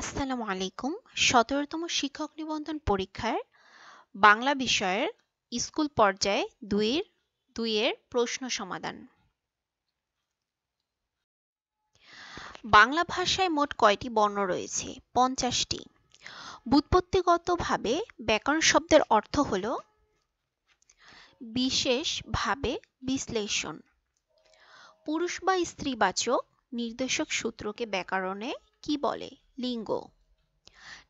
আসসালামু আলাইকুম সতেরোতম শিক্ষক নিবন্ধন পরীক্ষার বাংলা বিষয়ের স্কুল পর্যায়ে দুইয়ের দুইয়ের প্রশ্ন সমাধান বাংলা ভাষায় মোট কয়টি বর্ণ রয়েছে পঞ্চাশটি বুৎপত্তিগতভাবে ব্যাকরণ শব্দের অর্থ হল বিশেষভাবে বিশ্লেষণ পুরুষ বা স্ত্রীবাচক নির্দেশক সূত্রকে ব্যাকরণে কি বলে লিঙ্গ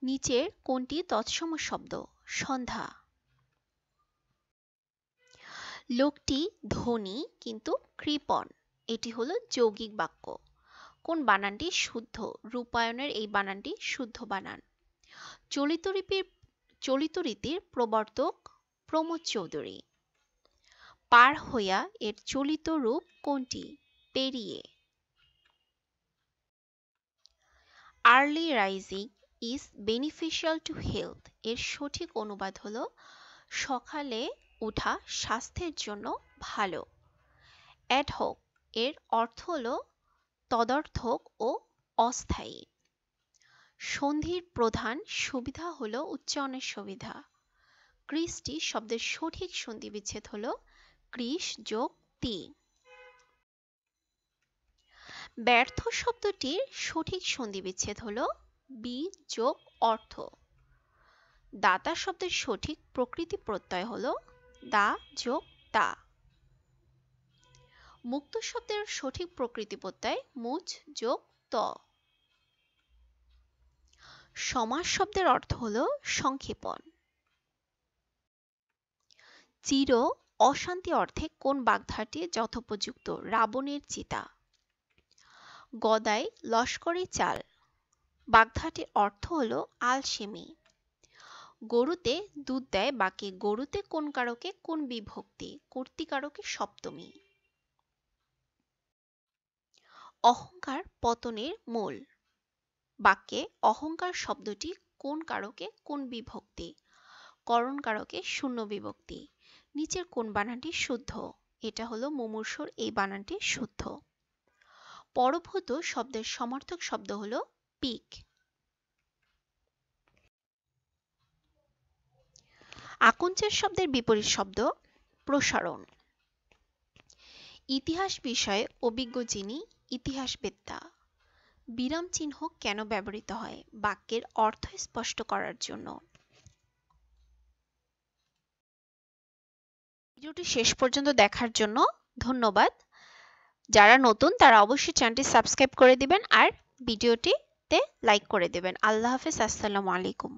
নিচের কোনটি তৎসম শব্দ সন্ধ্যা লোকটি ধনী কিন্তু কৃপণ এটি হলো যৌগিক বাক্য কোন বানানটি শুদ্ধ রূপায়ণের এই বানানটি শুদ্ধ বানান চলিত রীতির চলিত রীতির প্রবর্তক প্রমোদ চৌধুরী পার হইয়া এর চলিত রূপ কোনটি পেরিয়ে early rising is beneficial to health এর সঠিক অনুবাদ হলো সকালে ওঠা স্বাস্থ্যের জন্য ভালো অ্যাডহক এর অর্থ হলো তদর্থক ও অস্থায়ী সন্ধির প্রধান সুবিধা হলো উচ্চারণের সুবিধা কৃষ্টি শব্দের সঠিক সন্ধি বিচ্ছেদ হলো কৃষ যোগ তি ব্যর্থ শব্দটির সঠিক সন্ধিবিচ্ছেদ হল বি যোগ অর্থ দাতা শব্দের সঠিক প্রকৃতি প্রত্যয় হল দা যোগ তা মুক্ত শব্দের সঠিক প্রকৃতি প্রত্যয় মুচ যোগ ত সমাজ শব্দের অর্থ হল সংক্ষেপণ চির অশান্তি অর্থে কোন বাগধাটি যথোপযুক্ত রাবণের চিতা গদাই লস্করি চাল বাগধাটির অর্থ হলো আলসেমি গরুতে দুধ দেয় বাকি গরুতে কোন কারকে কোন বিভক্তি কর্তিকারকে সপ্তমী অহংকার পতনের মূল বাক্যে অহংকার শব্দটি কোন কারকে কোন বিভক্তি করণ কারকে শূন্য বিভক্তি নিচের কোন বানানটি শুদ্ধ এটা হলো মুমূর্ষর এই বানানটি শুদ্ধ পরভূত শব্দের সমার্থক শব্দ হল পিক আকুঞ্চের শব্দের বিপরীত শব্দ প্রসারণ ইতিহাস বিষয়ে অভিজ্ঞ যিনি ইতিহাসবেত্তা বিরাম চিহ্ন কেন ব্যবহৃত হয় বাক্যের অর্থ স্পষ্ট করার জন্য ভিডিওটি শেষ পর্যন্ত দেখার জন্য ধন্যবাদ যারা নতুন তারা অবশ্যই চ্যানেলটি সাবস্ক্রাইব করে দিবেন আর ভিডিওটিতে লাইক করে দেবেন আল্লাহ হাফেজ আসসালামু আলাইকুম